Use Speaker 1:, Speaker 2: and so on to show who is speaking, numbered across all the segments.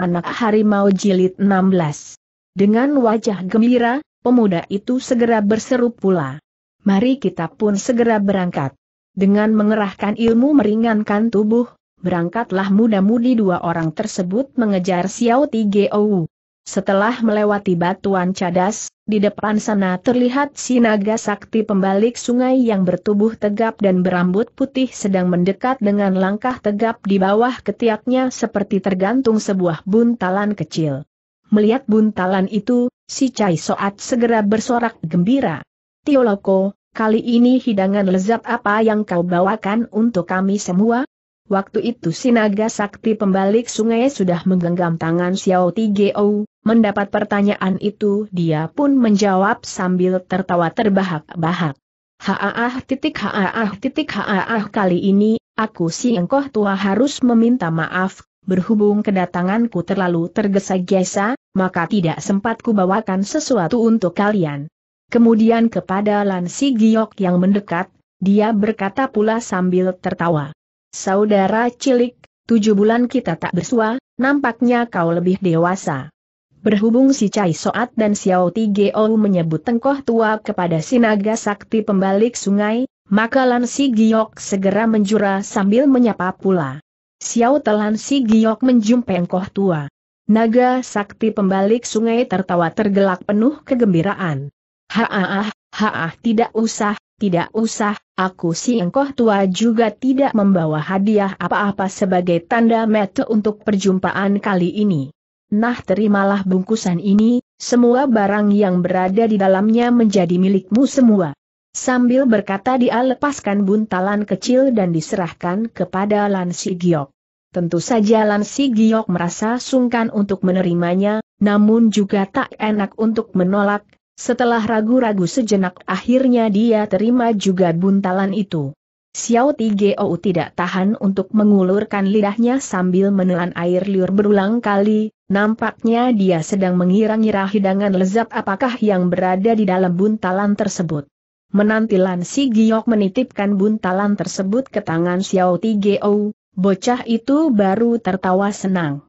Speaker 1: anak harimau jilid 16. Dengan wajah gembira, pemuda itu segera berseru pula. Mari kita pun segera berangkat. Dengan mengerahkan ilmu meringankan tubuh, berangkatlah muda-mudi dua orang tersebut mengejar Xiao Tigeou. Setelah melewati batuan cadas, di depan sana terlihat si naga sakti pembalik sungai yang bertubuh tegap dan berambut putih sedang mendekat dengan langkah tegap di bawah ketiaknya seperti tergantung sebuah buntalan kecil. Melihat buntalan itu, si Cai Soat segera bersorak gembira. Tioloko, kali ini hidangan lezat apa yang kau bawakan untuk kami semua? Waktu itu Sinaga Sakti pembalik sungai sudah menggenggam tangan Xiao Tigeo, mendapat pertanyaan itu dia pun menjawab sambil tertawa terbahak-bahak. Haaah titik haaah titik haaah kali ini, aku si engkoh tua harus meminta maaf, berhubung kedatanganku terlalu tergesa-gesa, maka tidak sempat kubawakan sesuatu untuk kalian. Kemudian kepada Lan Si Giok yang mendekat, dia berkata pula sambil tertawa. Saudara cilik, tujuh bulan kita tak bersua, nampaknya kau lebih dewasa. Berhubung si Cai Soat dan Xiao Tigeo menyebut tengkoh tua kepada si naga sakti pembalik sungai, maka Lan Si Giok segera menjura sambil menyapa pula. Xiao Telan Si Giok menjumpai engkoh tua. Naga sakti pembalik sungai tertawa tergelak penuh kegembiraan. Haah, haah, tidak usah, tidak usah, aku si engkoh tua juga tidak membawa hadiah apa-apa sebagai tanda mete untuk perjumpaan kali ini. Nah terimalah bungkusan ini, semua barang yang berada di dalamnya menjadi milikmu semua. Sambil berkata dia lepaskan buntalan kecil dan diserahkan kepada Lan Si Giok. Tentu saja Lan Si Giok merasa sungkan untuk menerimanya, namun juga tak enak untuk menolak, setelah ragu-ragu sejenak akhirnya dia terima juga buntalan itu. Xiao Tigeo tidak tahan untuk mengulurkan lidahnya sambil menelan air liur berulang kali, nampaknya dia sedang mengira-ngira hidangan lezat apakah yang berada di dalam buntalan tersebut. Menantilan si Giok menitipkan buntalan tersebut ke tangan Xiao Tigeo, bocah itu baru tertawa senang.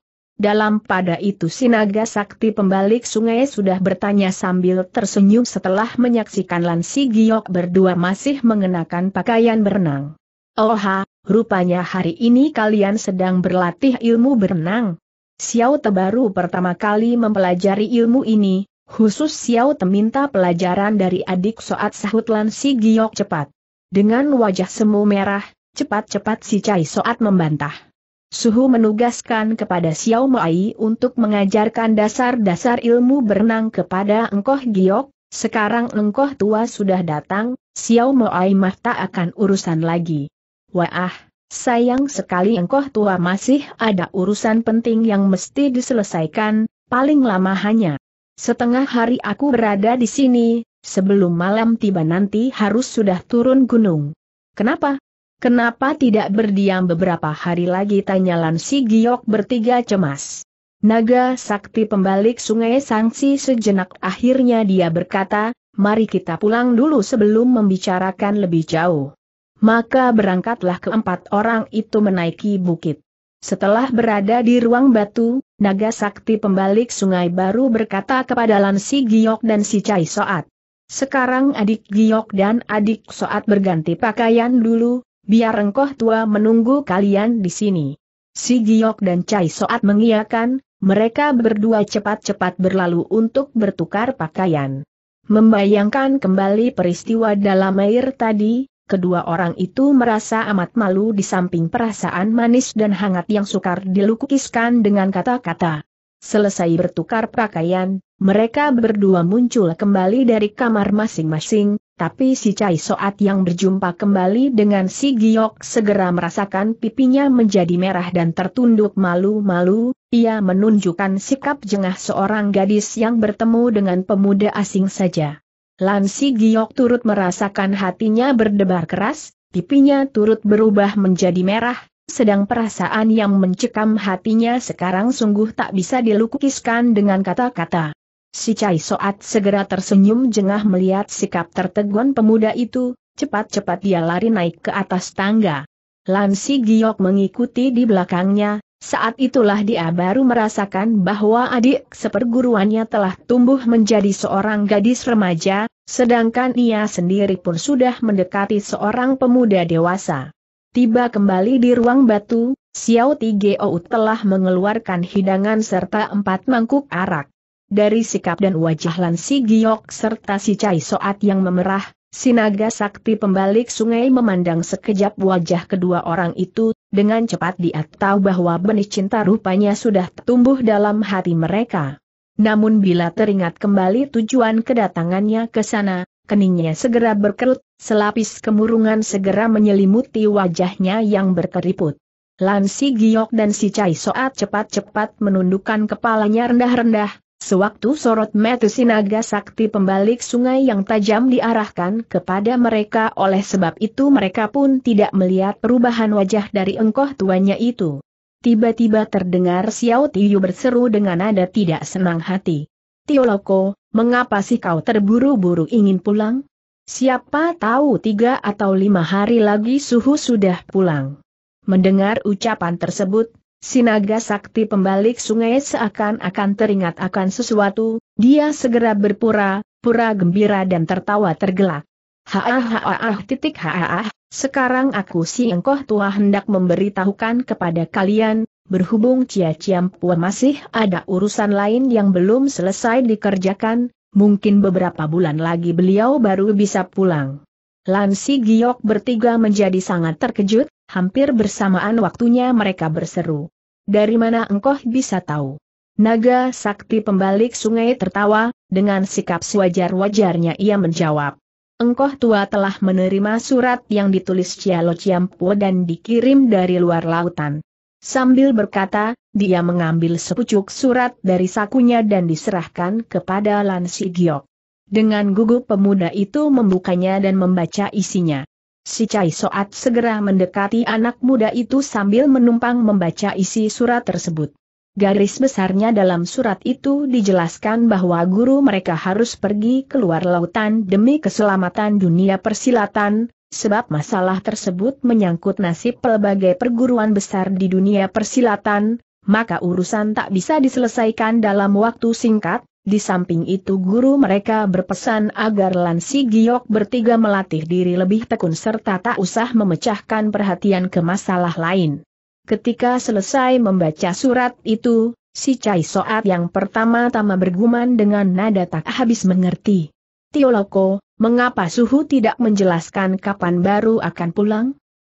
Speaker 1: Dalam pada itu Sinaga Sakti pembalik sungai sudah bertanya sambil tersenyum setelah menyaksikan Lansi Giok berdua masih mengenakan pakaian berenang. Oha, rupanya hari ini kalian sedang berlatih ilmu berenang. Xiao Te baru pertama kali mempelajari ilmu ini, khusus Xiao Te minta pelajaran dari adik Soat Sahut Lansi Giok cepat. Dengan wajah semu merah, cepat-cepat si Cai Soat membantah. Suhu menugaskan kepada Xiao Mai untuk mengajarkan dasar-dasar ilmu berenang kepada engkoh giok, sekarang engkoh tua sudah datang, Xiao Mai mah tak akan urusan lagi. Wah, sayang sekali engkoh tua masih ada urusan penting yang mesti diselesaikan, paling lama hanya setengah hari aku berada di sini, sebelum malam tiba nanti harus sudah turun gunung. Kenapa? Kenapa tidak berdiam beberapa hari lagi tanya Lansi Giok bertiga cemas. Naga sakti pembalik sungai sangsi sejenak akhirnya dia berkata, mari kita pulang dulu sebelum membicarakan lebih jauh. Maka berangkatlah keempat orang itu menaiki bukit. Setelah berada di ruang batu, naga sakti pembalik sungai baru berkata kepada Lansi Giok dan si Cai Soat. Sekarang adik Giok dan adik Soat berganti pakaian dulu, biar engkoh tua menunggu kalian di sini. Si Giok dan Cai Soat mengiakan, mereka berdua cepat-cepat berlalu untuk bertukar pakaian. Membayangkan kembali peristiwa dalam air tadi, kedua orang itu merasa amat malu di samping perasaan manis dan hangat yang sukar dilukiskan dengan kata-kata. Selesai bertukar pakaian, mereka berdua muncul kembali dari kamar masing-masing, tapi si Cai Soat yang berjumpa kembali dengan si Giok segera merasakan pipinya menjadi merah dan tertunduk malu-malu, ia menunjukkan sikap jengah seorang gadis yang bertemu dengan pemuda asing saja. Lan si Giok turut merasakan hatinya berdebar keras, pipinya turut berubah menjadi merah, sedang perasaan yang mencekam hatinya sekarang sungguh tak bisa dilukiskan dengan kata-kata. Si Cai Soat segera tersenyum jengah melihat sikap tertegun pemuda itu, cepat-cepat dia lari naik ke atas tangga. Lansi Giok mengikuti di belakangnya, saat itulah dia baru merasakan bahwa adik seperguruannya telah tumbuh menjadi seorang gadis remaja, sedangkan ia sendiri pun sudah mendekati seorang pemuda dewasa. Tiba kembali di ruang batu, Xiao Tigeo telah mengeluarkan hidangan serta empat mangkuk arak dari sikap dan wajah Lansi Si Giok serta si Cai Soat yang memerah, Sinaga Sakti pembalik sungai memandang sekejap wajah kedua orang itu, dengan cepat dia tahu bahwa benih cinta rupanya sudah tumbuh dalam hati mereka. Namun bila teringat kembali tujuan kedatangannya ke sana, keningnya segera berkerut, selapis kemurungan segera menyelimuti wajahnya yang berkeriput. Lansi Si Giok dan si Cai Soat cepat-cepat menundukkan kepalanya rendah-rendah, Sewaktu sorot mata sinaga sakti pembalik sungai yang tajam diarahkan kepada mereka oleh sebab itu mereka pun tidak melihat perubahan wajah dari engkoh tuanya itu. Tiba-tiba terdengar Xiao Tiu berseru dengan nada tidak senang hati. Tioloko, mengapa sih kau terburu-buru ingin pulang? Siapa tahu tiga atau lima hari lagi suhu sudah pulang. Mendengar ucapan tersebut, Sinaga sakti pembalik sungai seakan-akan teringat akan sesuatu, dia segera berpura, pura gembira dan tertawa tergelak. Haah titik haah, sekarang aku si engkoh tua hendak memberitahukan kepada kalian, berhubung Cia Ciam masih ada urusan lain yang belum selesai dikerjakan, mungkin beberapa bulan lagi beliau baru bisa pulang. Lansi Giok bertiga menjadi sangat terkejut, hampir bersamaan waktunya mereka berseru. Dari mana engkau bisa tahu? Naga sakti pembalik sungai tertawa, dengan sikap sewajar-wajarnya ia menjawab. Engkau tua telah menerima surat yang ditulis Cialo Ciampo dan dikirim dari luar lautan. Sambil berkata, dia mengambil sepucuk surat dari sakunya dan diserahkan kepada Lansi Giok. Dengan gugup pemuda itu membukanya dan membaca isinya. Si Cai Soat segera mendekati anak muda itu sambil menumpang membaca isi surat tersebut. Garis besarnya dalam surat itu dijelaskan bahwa guru mereka harus pergi keluar lautan demi keselamatan dunia persilatan, sebab masalah tersebut menyangkut nasib pelbagai perguruan besar di dunia persilatan, maka urusan tak bisa diselesaikan dalam waktu singkat, di samping itu guru mereka berpesan agar Lansi Giok bertiga melatih diri lebih tekun serta tak usah memecahkan perhatian ke masalah lain. Ketika selesai membaca surat itu, si Cai Soat yang pertama-tama bergumam dengan nada tak habis mengerti. Tio Loko, mengapa Suhu tidak menjelaskan kapan baru akan pulang?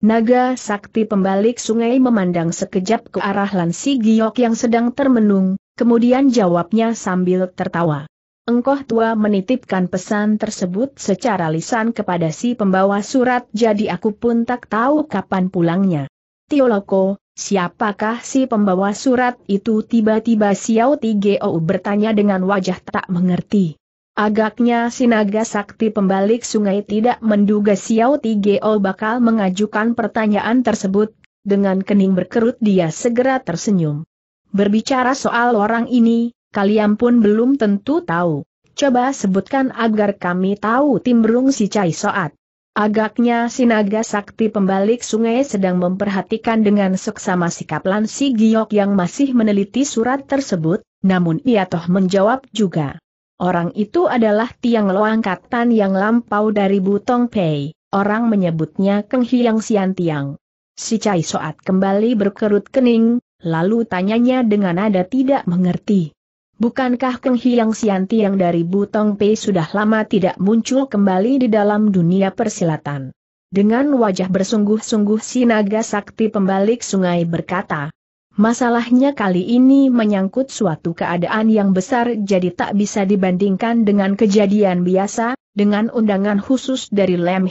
Speaker 1: Naga sakti pembalik sungai memandang sekejap ke arah Lansi Giok yang sedang termenung, Kemudian jawabnya sambil tertawa. Engkoh tua menitipkan pesan tersebut secara lisan kepada si pembawa surat jadi aku pun tak tahu kapan pulangnya. Tioloko, siapakah si pembawa surat itu tiba-tiba Xiao Tigeo bertanya dengan wajah tak mengerti. Agaknya Sinaga Sakti pembalik sungai tidak menduga Xiao Tigeo bakal mengajukan pertanyaan tersebut, dengan kening berkerut dia segera tersenyum. Berbicara soal orang ini, kalian pun belum tentu tahu. Coba sebutkan agar kami tahu timbrung si Cai Soat. Agaknya si naga sakti pembalik sungai sedang memperhatikan dengan seksama sikap Lan Si Giok yang masih meneliti surat tersebut, namun ia toh menjawab juga. Orang itu adalah Tiang loang katan yang lampau dari Butong Pei, orang menyebutnya Keng Hiang Sian Tiang. Si Cai Soat kembali berkerut kening, Lalu tanyanya dengan nada tidak mengerti. Bukankah Keng Hiang Sianti yang dari Butong Pei sudah lama tidak muncul kembali di dalam dunia persilatan? Dengan wajah bersungguh-sungguh si naga sakti pembalik sungai berkata, Masalahnya kali ini menyangkut suatu keadaan yang besar jadi tak bisa dibandingkan dengan kejadian biasa, dengan undangan khusus dari Lem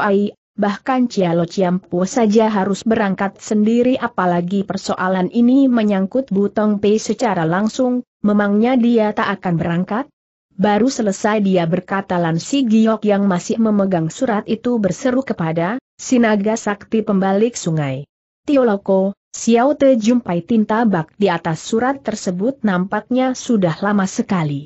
Speaker 1: Ai bahkan Cialo Ciampo saja harus berangkat sendiri apalagi persoalan ini menyangkut Butong Pei secara langsung, memangnya dia tak akan berangkat? Baru selesai dia berkata Lan Si Giok yang masih memegang surat itu berseru kepada, Sinaga Sakti Pembalik Sungai. Tioloko, Xiao Te jumpai tinta bak di atas surat tersebut nampaknya sudah lama sekali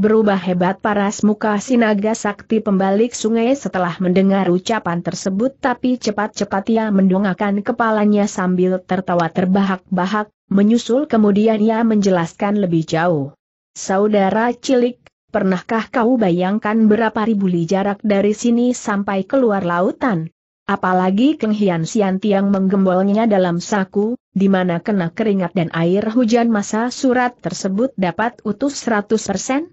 Speaker 1: berubah hebat paras muka sinaga sakti pembalik sungai setelah mendengar ucapan tersebut tapi cepat-cepat ia mendongakkan kepalanya sambil tertawa terbahak-bahak, menyusul kemudian ia menjelaskan lebih jauh. Saudara cilik, pernahkah kau bayangkan berapa ribu li jarak dari sini sampai keluar lautan? Apalagi kenghian sianti yang menggembolnya dalam saku, di mana kena keringat dan air hujan masa surat tersebut dapat utuh 100%?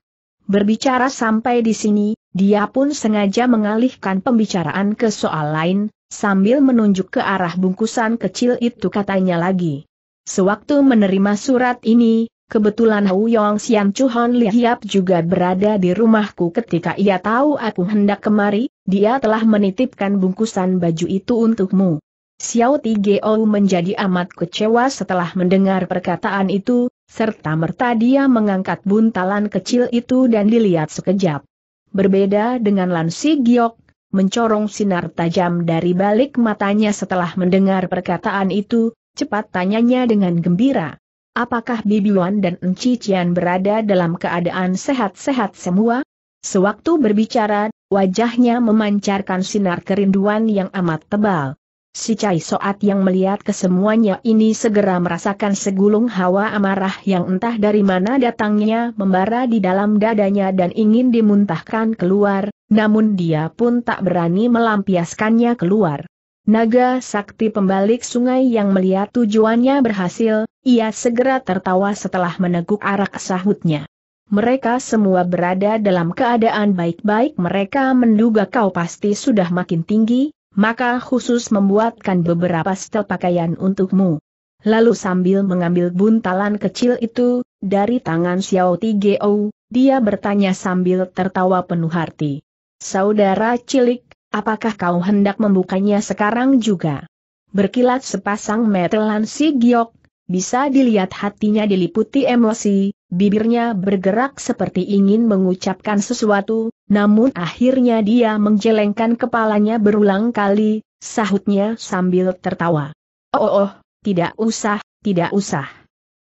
Speaker 1: Berbicara sampai di sini, dia pun sengaja mengalihkan pembicaraan ke soal lain, sambil menunjuk ke arah bungkusan kecil itu katanya lagi. Sewaktu menerima surat ini, kebetulan Hou Yong Xian Chuhon Lihiap juga berada di rumahku ketika ia tahu aku hendak kemari, dia telah menitipkan bungkusan baju itu untukmu. Xiao Tigeo menjadi amat kecewa setelah mendengar perkataan itu, serta-merta dia mengangkat buntalan kecil itu dan dilihat sekejap. Berbeda dengan Lansi Giok, mencorong sinar tajam dari balik matanya setelah mendengar perkataan itu, cepat tanyanya dengan gembira. Apakah Bibi Wan dan Enci Cian berada dalam keadaan sehat-sehat semua? Sewaktu berbicara, wajahnya memancarkan sinar kerinduan yang amat tebal. Si Cai Soat yang melihat kesemuanya ini segera merasakan segulung hawa amarah yang entah dari mana datangnya membara di dalam dadanya dan ingin dimuntahkan keluar, namun dia pun tak berani melampiaskannya keluar. Naga sakti pembalik sungai yang melihat tujuannya berhasil, ia segera tertawa setelah meneguk arak sahutnya. Mereka semua berada dalam keadaan baik-baik mereka menduga kau pasti sudah makin tinggi, maka khusus membuatkan beberapa setel pakaian untukmu. Lalu sambil mengambil buntalan kecil itu, dari tangan Xiao Tigeo, dia bertanya sambil tertawa penuh hati. Saudara cilik, apakah kau hendak membukanya sekarang juga? Berkilat sepasang metelan si giok, bisa dilihat hatinya diliputi emosi, bibirnya bergerak seperti ingin mengucapkan sesuatu, namun akhirnya dia menjelengkan kepalanya berulang kali, sahutnya sambil tertawa. Oh, oh, oh, tidak usah, tidak usah.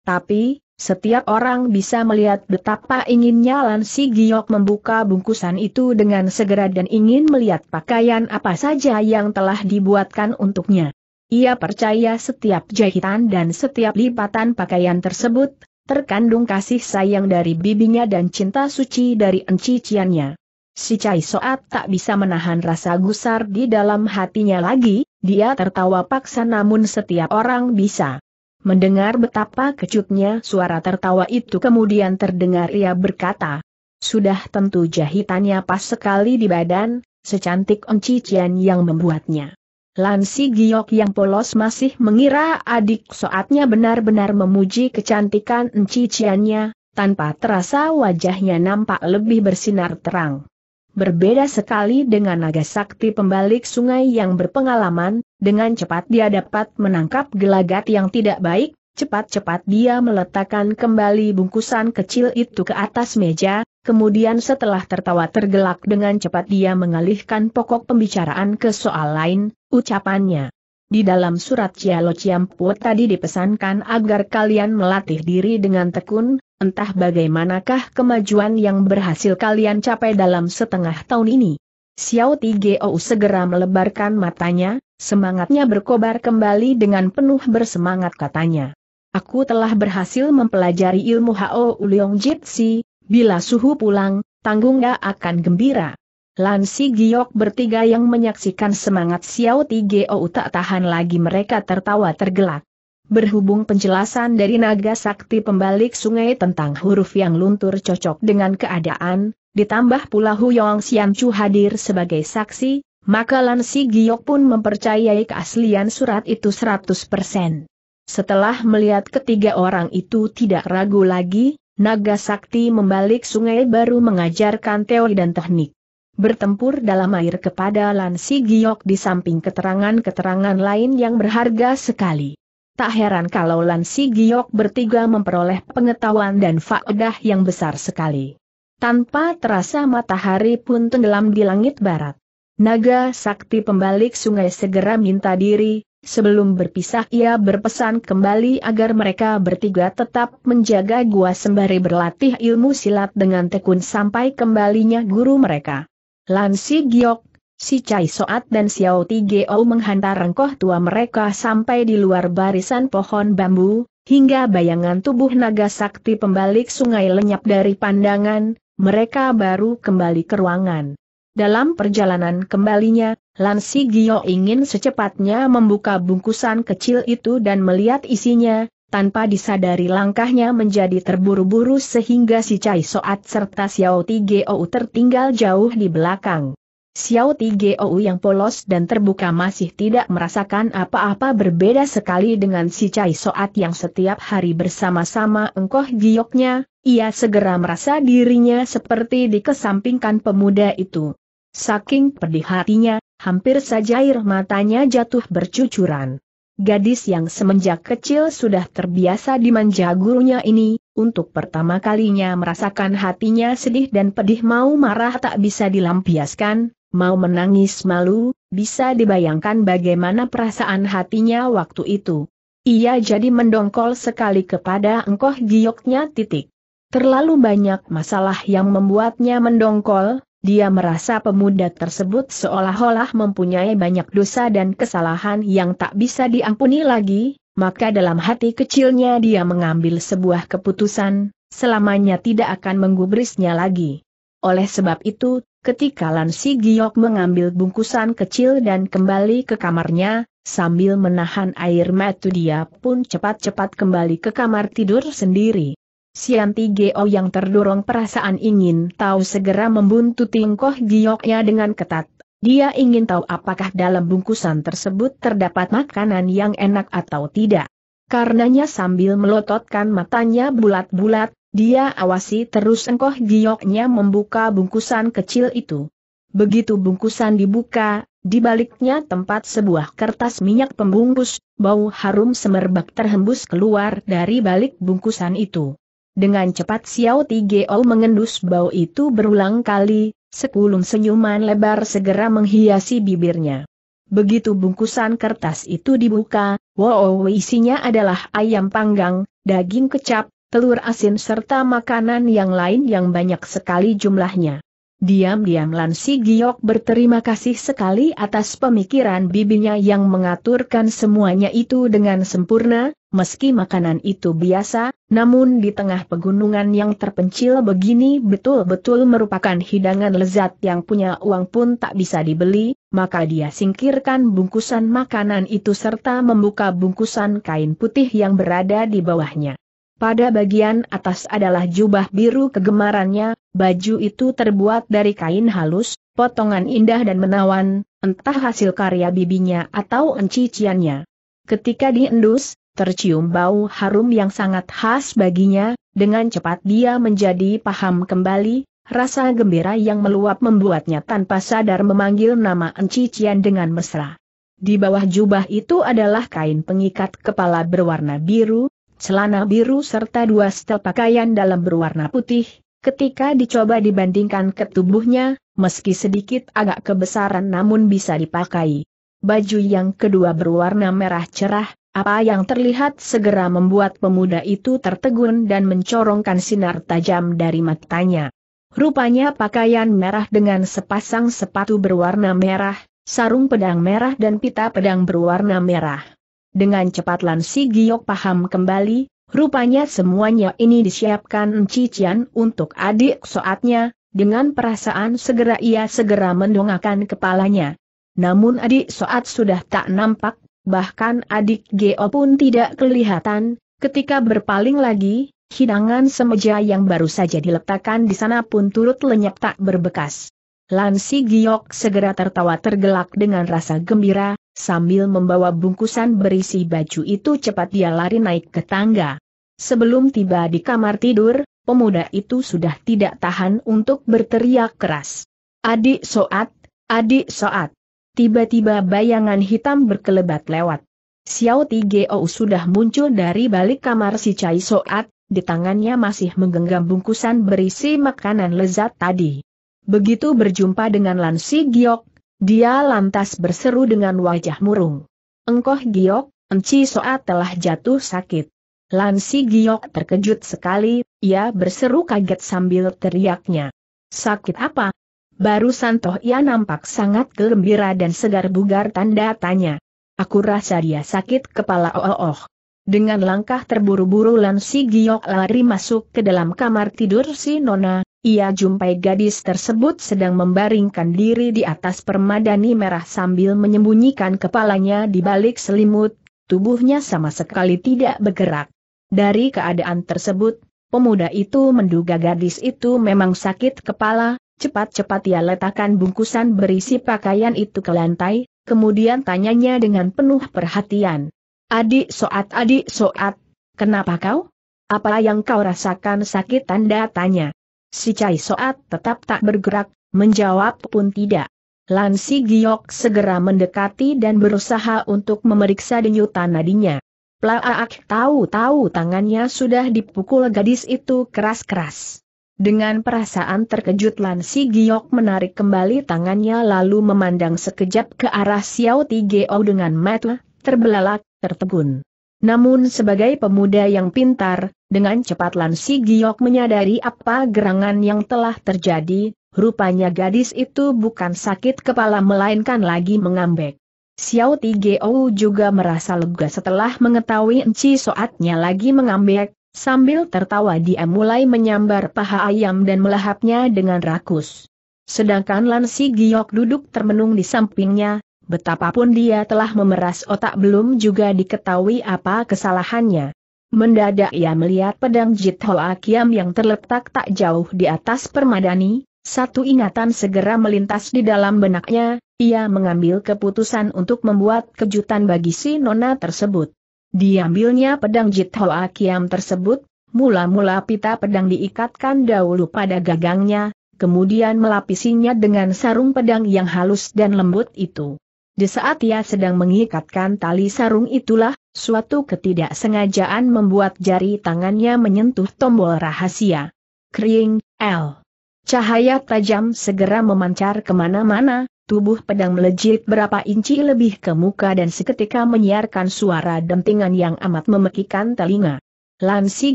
Speaker 1: Tapi, setiap orang bisa melihat betapa inginnya Lan Si Giok membuka bungkusan itu dengan segera dan ingin melihat pakaian apa saja yang telah dibuatkan untuknya. Ia percaya setiap jahitan dan setiap lipatan pakaian tersebut, terkandung kasih sayang dari bibinya dan cinta suci dari enciciannya. Si Cai Soat tak bisa menahan rasa gusar di dalam hatinya lagi, dia tertawa paksa namun setiap orang bisa. Mendengar betapa kecutnya suara tertawa itu kemudian terdengar ia berkata, Sudah tentu jahitannya pas sekali di badan, secantik enciciannya yang membuatnya. Lansi Giok yang polos masih mengira adik soatnya benar-benar memuji kecantikan enciciannya, tanpa terasa wajahnya nampak lebih bersinar terang. Berbeda sekali dengan naga sakti pembalik sungai yang berpengalaman, dengan cepat dia dapat menangkap gelagat yang tidak baik, cepat-cepat dia meletakkan kembali bungkusan kecil itu ke atas meja, Kemudian setelah tertawa tergelak dengan cepat dia mengalihkan pokok pembicaraan ke soal lain, ucapannya. Di dalam surat Cialo Ciamput tadi dipesankan agar kalian melatih diri dengan tekun, entah bagaimanakah kemajuan yang berhasil kalian capai dalam setengah tahun ini. Xiao Tigeo segera melebarkan matanya, semangatnya berkobar kembali dengan penuh bersemangat katanya. Aku telah berhasil mempelajari ilmu Hao Uliong Jitsi, Bila suhu pulang, tanggung akan gembira. Lan Si Giok bertiga yang menyaksikan semangat Xiao Tigeo tak tahan lagi mereka tertawa tergelak. Berhubung penjelasan dari naga sakti pembalik sungai tentang huruf yang luntur cocok dengan keadaan, ditambah pula Huyong Xian Chu hadir sebagai saksi, maka Lan Si Giok pun mempercayai keaslian surat itu 100%. Setelah melihat ketiga orang itu tidak ragu lagi, Naga Sakti membalik sungai baru mengajarkan teori dan teknik. Bertempur dalam air kepada Lansi Giok di samping keterangan-keterangan lain yang berharga sekali. Tak heran kalau Lansi Giok bertiga memperoleh pengetahuan dan faedah yang besar sekali. Tanpa terasa matahari pun tenggelam di langit barat. Naga Sakti pembalik sungai segera minta diri, Sebelum berpisah ia berpesan kembali agar mereka bertiga tetap menjaga gua sembari berlatih ilmu silat dengan tekun sampai kembalinya guru mereka. Lansi Giok, si Cai Soat dan Xiao Ti Geo menghantar rengkoh tua mereka sampai di luar barisan pohon bambu, hingga bayangan tubuh naga sakti pembalik sungai lenyap dari pandangan, mereka baru kembali ke ruangan. Dalam perjalanan kembalinya, Lansi Gio ingin secepatnya membuka bungkusan kecil itu dan melihat isinya, tanpa disadari langkahnya menjadi terburu-buru sehingga si Cai Soat serta Xiao Ti Gou tertinggal jauh di belakang. Xiao Ti Gou yang polos dan terbuka masih tidak merasakan apa-apa berbeda sekali dengan si Cai Soat yang setiap hari bersama-sama engkoh gioknya, ia segera merasa dirinya seperti dikesampingkan pemuda itu. Saking pedih hatinya, Hampir saja air matanya jatuh bercucuran. Gadis yang semenjak kecil sudah terbiasa dimanja gurunya ini, untuk pertama kalinya merasakan hatinya sedih dan pedih mau marah tak bisa dilampiaskan, mau menangis malu, bisa dibayangkan bagaimana perasaan hatinya waktu itu. Ia jadi mendongkol sekali kepada engkoh gioknya titik. Terlalu banyak masalah yang membuatnya mendongkol, dia merasa pemuda tersebut seolah-olah mempunyai banyak dosa dan kesalahan yang tak bisa diampuni lagi, maka dalam hati kecilnya dia mengambil sebuah keputusan, selamanya tidak akan menggubrisnya lagi. Oleh sebab itu, ketika Lansi Giok mengambil bungkusan kecil dan kembali ke kamarnya, sambil menahan air mata dia pun cepat-cepat kembali ke kamar tidur sendiri. Sianti Geo yang terdorong perasaan ingin tahu segera membuntuti Tingkoh gioknya dengan ketat. Dia ingin tahu apakah dalam bungkusan tersebut terdapat makanan yang enak atau tidak. Karenanya sambil melototkan matanya bulat-bulat, dia awasi terus Engkoh gioknya membuka bungkusan kecil itu. Begitu bungkusan dibuka, di baliknya tempat sebuah kertas minyak pembungkus, bau harum semerbak terhembus keluar dari balik bungkusan itu. Dengan cepat Xiao Tigeo mengendus bau itu berulang kali, sekulum senyuman lebar segera menghiasi bibirnya. Begitu bungkusan kertas itu dibuka, wow isinya adalah ayam panggang, daging kecap, telur asin serta makanan yang lain yang banyak sekali jumlahnya. Diam-diam Lan Si Giok berterima kasih sekali atas pemikiran bibinya yang mengaturkan semuanya itu dengan sempurna, meski makanan itu biasa, namun di tengah pegunungan yang terpencil begini betul-betul merupakan hidangan lezat yang punya uang pun tak bisa dibeli, maka dia singkirkan bungkusan makanan itu serta membuka bungkusan kain putih yang berada di bawahnya. Pada bagian atas adalah jubah biru kegemarannya, baju itu terbuat dari kain halus, potongan indah dan menawan, entah hasil karya bibinya atau enciciannya. Ketika diendus, tercium bau harum yang sangat khas baginya, dengan cepat dia menjadi paham kembali, rasa gembira yang meluap membuatnya tanpa sadar memanggil nama encician dengan mesra. Di bawah jubah itu adalah kain pengikat kepala berwarna biru, celana biru serta dua setel pakaian dalam berwarna putih, ketika dicoba dibandingkan ke tubuhnya, meski sedikit agak kebesaran namun bisa dipakai. Baju yang kedua berwarna merah cerah, apa yang terlihat segera membuat pemuda itu tertegun dan mencorongkan sinar tajam dari matanya. Rupanya pakaian merah dengan sepasang sepatu berwarna merah, sarung pedang merah dan pita pedang berwarna merah. Dengan cepat Lan Si Giok paham kembali, rupanya semuanya ini disiapkan Cician untuk adik soatnya, dengan perasaan segera ia segera mendongakkan kepalanya. Namun adik soat sudah tak nampak, bahkan adik Geo pun tidak kelihatan, ketika berpaling lagi, hidangan semeja yang baru saja diletakkan di sana pun turut lenyap tak berbekas. Lan Giok segera tertawa tergelak dengan rasa gembira, sambil membawa bungkusan berisi baju itu cepat dia lari naik ke tangga. Sebelum tiba di kamar tidur, pemuda itu sudah tidak tahan untuk berteriak keras. Adik Soat, adik Soat. Tiba-tiba bayangan hitam berkelebat lewat. Xiao Ti Tigeo sudah muncul dari balik kamar si Cai Soat, di tangannya masih menggenggam bungkusan berisi makanan lezat tadi. Begitu berjumpa dengan Lan Si Giok, dia lantas berseru dengan wajah murung. Engkoh giok, enci Soat telah jatuh sakit. Lansi giok terkejut sekali, ia berseru kaget sambil teriaknya. Sakit apa? Baru toh ia nampak sangat gembira dan segar bugar tanda tanya. Aku rasa dia sakit kepala oh oh oh. Dengan langkah terburu-buru Lansi Giok lari masuk ke dalam kamar tidur si Nona, ia jumpai gadis tersebut sedang membaringkan diri di atas permadani merah sambil menyembunyikan kepalanya di balik selimut, tubuhnya sama sekali tidak bergerak. Dari keadaan tersebut, pemuda itu menduga gadis itu memang sakit kepala, cepat-cepat ia letakkan bungkusan berisi pakaian itu ke lantai, kemudian tanyanya dengan penuh perhatian. Adik soat adik soat, kenapa kau? Apa yang kau rasakan sakit tanda tanya. Si Cai Soat tetap tak bergerak, menjawab pun tidak. Lan Si Giok segera mendekati dan berusaha untuk memeriksa denyutan nadinya. Plaak tahu-tahu tangannya sudah dipukul gadis itu keras-keras. Dengan perasaan terkejut Lan Si Giok menarik kembali tangannya lalu memandang sekejap ke arah Xiao Ti Tigeo dengan mata terbelalak, tertegun. Namun sebagai pemuda yang pintar, dengan cepat Lansi Giok menyadari apa gerangan yang telah terjadi, rupanya gadis itu bukan sakit kepala melainkan lagi mengambek. Xiao Ti Tigeo juga merasa lega setelah mengetahui Enci Soatnya lagi mengambek, sambil tertawa dia mulai menyambar paha ayam dan melahapnya dengan rakus. Sedangkan Lansi Giok duduk termenung di sampingnya, Betapapun dia telah memeras otak belum juga diketahui apa kesalahannya. Mendadak ia melihat pedang Jit Hoa Kiam yang terletak tak jauh di atas permadani, satu ingatan segera melintas di dalam benaknya, ia mengambil keputusan untuk membuat kejutan bagi si nona tersebut. Diambilnya pedang Jit Hoa Kiam tersebut, mula-mula pita pedang diikatkan dahulu pada gagangnya, kemudian melapisinya dengan sarung pedang yang halus dan lembut itu. Di saat ia sedang mengikatkan tali sarung itulah, suatu ketidaksengajaan membuat jari tangannya menyentuh tombol rahasia. Kering, L. Cahaya tajam segera memancar kemana-mana, tubuh pedang melejit berapa inci lebih ke muka dan seketika menyiarkan suara dentingan yang amat memekikan telinga. Lansi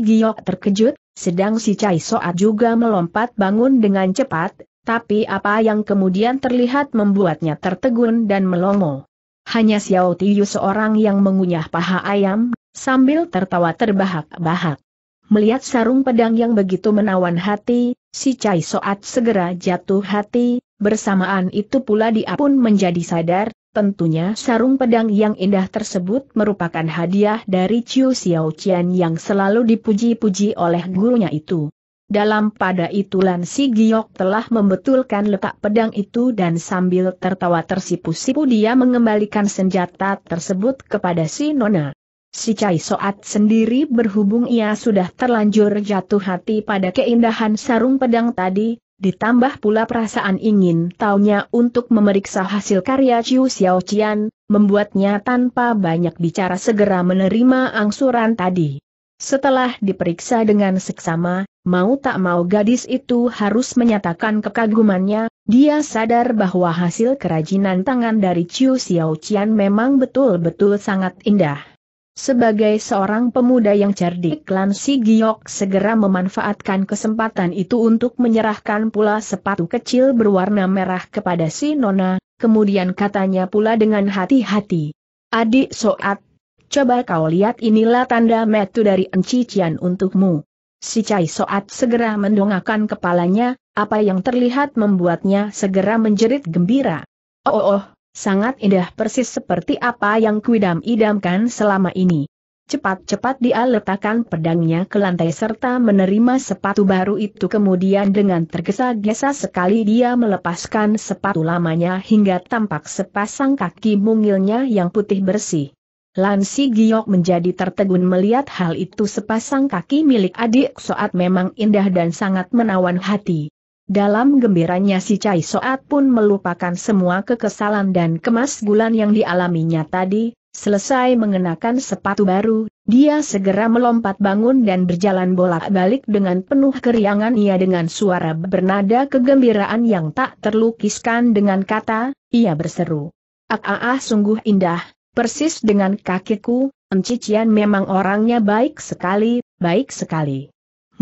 Speaker 1: Giok terkejut, sedang si Cai Soat juga melompat bangun dengan cepat, tapi apa yang kemudian terlihat membuatnya tertegun dan melongo. Hanya Xiao Tiyu seorang yang mengunyah paha ayam, sambil tertawa terbahak-bahak. Melihat sarung pedang yang begitu menawan hati, si Cai Soat segera jatuh hati, bersamaan itu pula dia pun menjadi sadar, tentunya sarung pedang yang indah tersebut merupakan hadiah dari Chiu Xiao Qian yang selalu dipuji-puji oleh gurunya itu. Dalam pada itu Lan Si Giok telah membetulkan letak pedang itu dan sambil tertawa tersipu-sipu dia mengembalikan senjata tersebut kepada si Nona. Si Cai Soat sendiri berhubung ia sudah terlanjur jatuh hati pada keindahan sarung pedang tadi, ditambah pula perasaan ingin taunya untuk memeriksa hasil karya Chiu Xiao Qian, membuatnya tanpa banyak bicara segera menerima angsuran tadi. Setelah diperiksa dengan seksama, Mau tak mau gadis itu harus menyatakan kekagumannya, dia sadar bahwa hasil kerajinan tangan dari Chiu Xiao Qian memang betul-betul sangat indah. Sebagai seorang pemuda yang cerdik Lan Si Giok segera memanfaatkan kesempatan itu untuk menyerahkan pula sepatu kecil berwarna merah kepada si Nona, kemudian katanya pula dengan hati-hati. Adik Soat, coba kau lihat inilah tanda metu dari Enci Cian untukmu. Si Cai Soat segera mendongakkan kepalanya, apa yang terlihat membuatnya segera menjerit gembira. Oh, oh, oh sangat indah persis seperti apa yang kuidam-idamkan selama ini. Cepat-cepat dia letakkan pedangnya ke lantai serta menerima sepatu baru itu kemudian dengan tergesa-gesa sekali dia melepaskan sepatu lamanya hingga tampak sepasang kaki mungilnya yang putih bersih. Lansi Si Giok menjadi tertegun melihat hal itu sepasang kaki milik adik Soat memang indah dan sangat menawan hati. Dalam gembiranya si Cai Soat pun melupakan semua kekesalan dan kemas gulan yang dialaminya tadi, selesai mengenakan sepatu baru, dia segera melompat bangun dan berjalan bolak-balik dengan penuh keriangan ia dengan suara bernada kegembiraan yang tak terlukiskan dengan kata, ia berseru. Ah ah ah sungguh indah, Persis dengan kakiku, Encician memang orangnya baik sekali, baik sekali.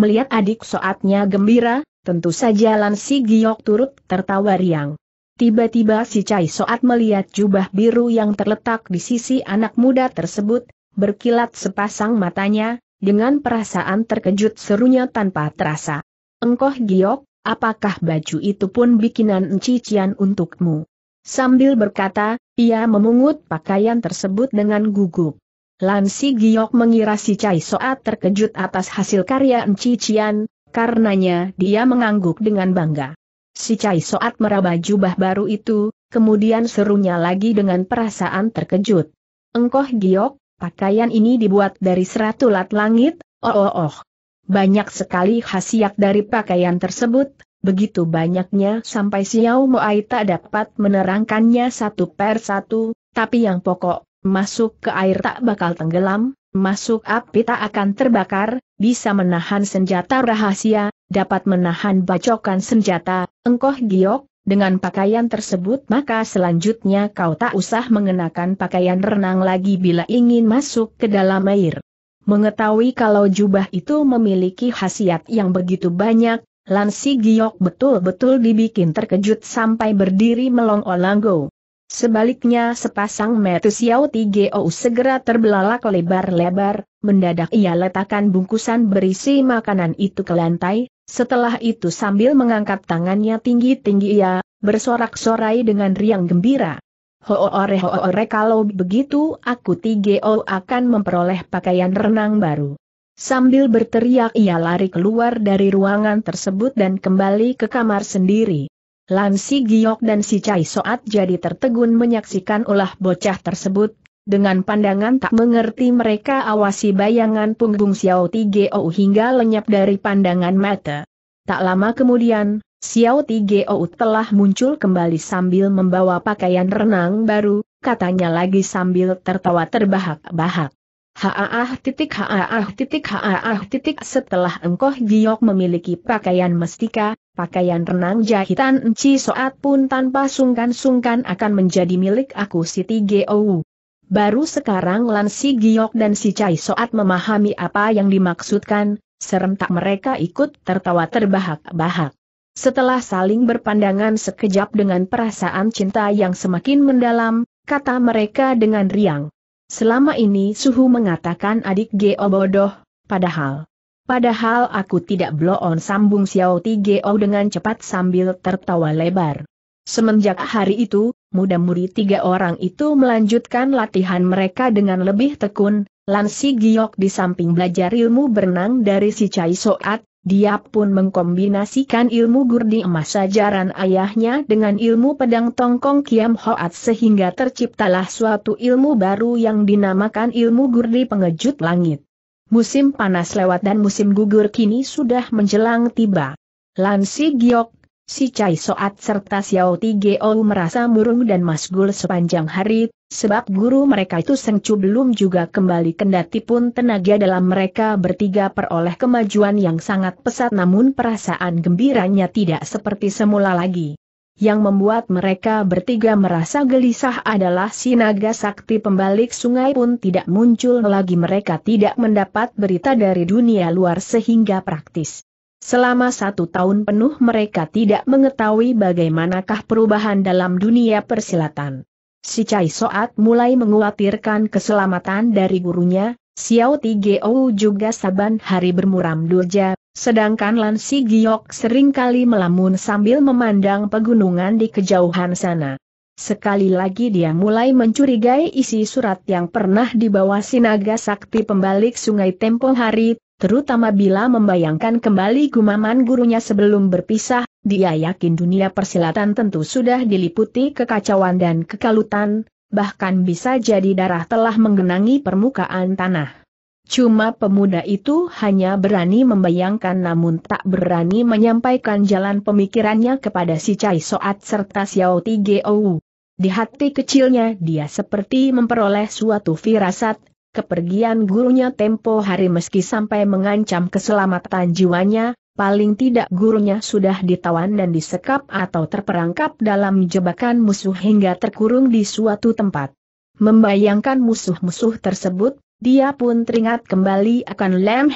Speaker 1: Melihat adik soatnya gembira, tentu saja Lan Si Giok turut tertawa riang. Tiba-tiba si Cai Soat melihat jubah biru yang terletak di sisi anak muda tersebut, berkilat sepasang matanya, dengan perasaan terkejut serunya tanpa terasa. Engkoh Giok, apakah baju itu pun bikinan encician untukmu? Sambil berkata, ia memungut pakaian tersebut dengan gugup. Lansi Giok mengira si Cai Soat terkejut atas hasil karya Encician, karenanya dia mengangguk dengan bangga. Si Cai Soat meraba jubah baru itu, kemudian serunya lagi dengan perasaan terkejut. Engkoh Giok, pakaian ini dibuat dari seratulat langit, oh oh oh. Banyak sekali khasiat dari pakaian tersebut, Begitu banyaknya sampai Xiao Moai tak dapat menerangkannya satu per satu, tapi yang pokok, masuk ke air tak bakal tenggelam, masuk api tak akan terbakar, bisa menahan senjata rahasia, dapat menahan bacokan senjata, engkoh giok, dengan pakaian tersebut maka selanjutnya kau tak usah mengenakan pakaian renang lagi bila ingin masuk ke dalam air. Mengetahui kalau jubah itu memiliki khasiat yang begitu banyak, Lansi Giok betul-betul dibikin terkejut sampai berdiri melongo-langgo. Sebaliknya sepasang metu Xiao Tigeo segera terbelalak lebar-lebar, mendadak ia letakkan bungkusan berisi makanan itu ke lantai, setelah itu sambil mengangkat tangannya tinggi-tinggi ia, bersorak-sorai dengan riang gembira. Hoore hoore kalau begitu aku Tigeo akan memperoleh pakaian renang baru. Sambil berteriak ia lari keluar dari ruangan tersebut dan kembali ke kamar sendiri. Lan si Giok dan si Cai Soat jadi tertegun menyaksikan ulah bocah tersebut, dengan pandangan tak mengerti mereka awasi bayangan punggung Xiao Ti Tigeo hingga lenyap dari pandangan mata. Tak lama kemudian, Xiao Ti Tigeo telah muncul kembali sambil membawa pakaian renang baru, katanya lagi sambil tertawa terbahak-bahak. Haaah titik haaah titik haaah titik setelah engkoh giok memiliki pakaian mestika, pakaian renang jahitan enci soat pun tanpa sungkan-sungkan akan menjadi milik aku Siti Gou. Baru sekarang Lan Si Giok dan Si Cai Soat memahami apa yang dimaksudkan, serentak mereka ikut tertawa terbahak-bahak. Setelah saling berpandangan sekejap dengan perasaan cinta yang semakin mendalam, kata mereka dengan riang. Selama ini Suhu mengatakan adik Geo bodoh, padahal. Padahal aku tidak blow on sambung Xiao Ti Geo dengan cepat sambil tertawa lebar. Semenjak hari itu, muda murid tiga orang itu melanjutkan latihan mereka dengan lebih tekun, Lansi Giok di samping belajar ilmu berenang dari si Cai Soat, dia pun mengkombinasikan ilmu gurdi emas ajaran ayahnya dengan ilmu pedang tongkong kiam hoat sehingga terciptalah suatu ilmu baru yang dinamakan ilmu gurdi pengejut langit. Musim panas lewat dan musim gugur kini sudah menjelang tiba. Lansi Giok Si Chai Soat serta Xiao Ti Tigeo merasa murung dan masgul sepanjang hari, sebab guru mereka itu Sengcu belum juga kembali kendati pun tenaga dalam mereka bertiga peroleh kemajuan yang sangat pesat namun perasaan gembiranya tidak seperti semula lagi. Yang membuat mereka bertiga merasa gelisah adalah si naga sakti pembalik sungai pun tidak muncul lagi mereka tidak mendapat berita dari dunia luar sehingga praktis. Selama satu tahun penuh mereka tidak mengetahui bagaimanakah perubahan dalam dunia persilatan. Si Cai Soat mulai menguatirkan keselamatan dari gurunya, Xiao Ti Tigeo juga saban hari bermuram durja, sedangkan Lan Si Giok seringkali melamun sambil memandang pegunungan di kejauhan sana. Sekali lagi dia mulai mencurigai isi surat yang pernah dibawa Sinaga Sakti pembalik sungai tempo hari, terutama bila membayangkan kembali gumaman gurunya sebelum berpisah, dia yakin dunia persilatan tentu sudah diliputi kekacauan dan kekalutan, bahkan bisa jadi darah telah menggenangi permukaan tanah. Cuma pemuda itu hanya berani membayangkan namun tak berani menyampaikan jalan pemikirannya kepada si Cai Soat serta Xiao Tigeou. Di hati kecilnya dia seperti memperoleh suatu firasat, Kepergian gurunya tempo hari meski sampai mengancam keselamatan jiwanya, paling tidak gurunya sudah ditawan dan disekap atau terperangkap dalam jebakan musuh hingga terkurung di suatu tempat. Membayangkan musuh-musuh tersebut, dia pun teringat kembali akan Lam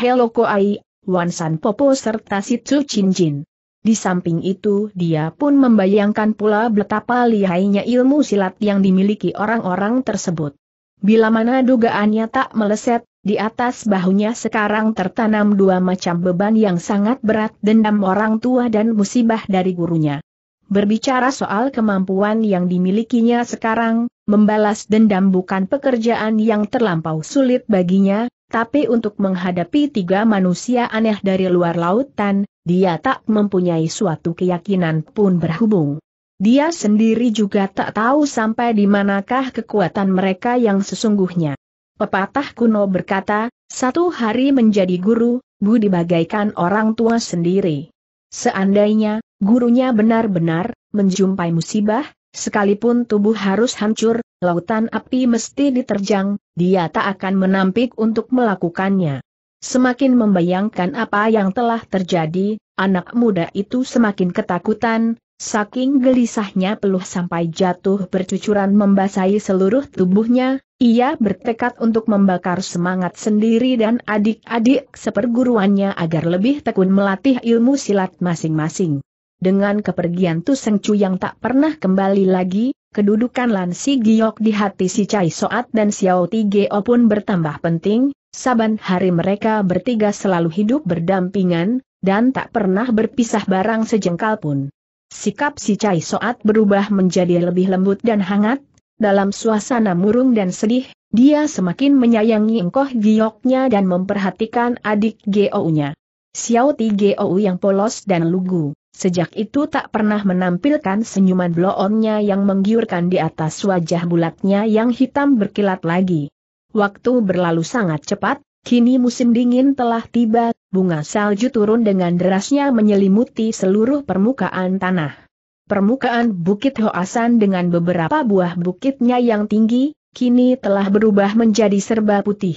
Speaker 1: Ai, Wan San Popo serta Situ Chin Jin. Di samping itu dia pun membayangkan pula betapa lihainya ilmu silat yang dimiliki orang-orang tersebut. Bila mana dugaannya tak meleset, di atas bahunya sekarang tertanam dua macam beban yang sangat berat dendam orang tua dan musibah dari gurunya. Berbicara soal kemampuan yang dimilikinya sekarang, membalas dendam bukan pekerjaan yang terlampau sulit baginya, tapi untuk menghadapi tiga manusia aneh dari luar lautan, dia tak mempunyai suatu keyakinan pun berhubung. Dia sendiri juga tak tahu sampai di manakah kekuatan mereka yang sesungguhnya. Pepatah kuno berkata, satu hari menjadi guru, bu bagaikan orang tua sendiri. Seandainya, gurunya benar-benar, menjumpai musibah, sekalipun tubuh harus hancur, lautan api mesti diterjang, dia tak akan menampik untuk melakukannya. Semakin membayangkan apa yang telah terjadi, anak muda itu semakin ketakutan, Saking gelisahnya peluh sampai jatuh bercucuran membasahi seluruh tubuhnya, ia bertekad untuk membakar semangat sendiri dan adik-adik seperguruannya agar lebih tekun melatih ilmu silat masing-masing. Dengan kepergian Tu Seng Chu yang tak pernah kembali lagi, kedudukan Lan Si Giok di hati si Cai Soat dan Xiao Ti Geo pun bertambah penting, saban hari mereka bertiga selalu hidup berdampingan, dan tak pernah berpisah barang sejengkal pun. Sikap si Cai Soat berubah menjadi lebih lembut dan hangat, dalam suasana murung dan sedih, dia semakin menyayangi engkoh gioknya dan memperhatikan adik Gou-nya. Xiao Ti Gou yang polos dan lugu, sejak itu tak pernah menampilkan senyuman bloonnya yang menggiurkan di atas wajah bulatnya yang hitam berkilat lagi. Waktu berlalu sangat cepat, Kini musim dingin telah tiba, bunga salju turun dengan derasnya menyelimuti seluruh permukaan tanah. Permukaan Bukit Hoasan dengan beberapa buah bukitnya yang tinggi, kini telah berubah menjadi serba putih.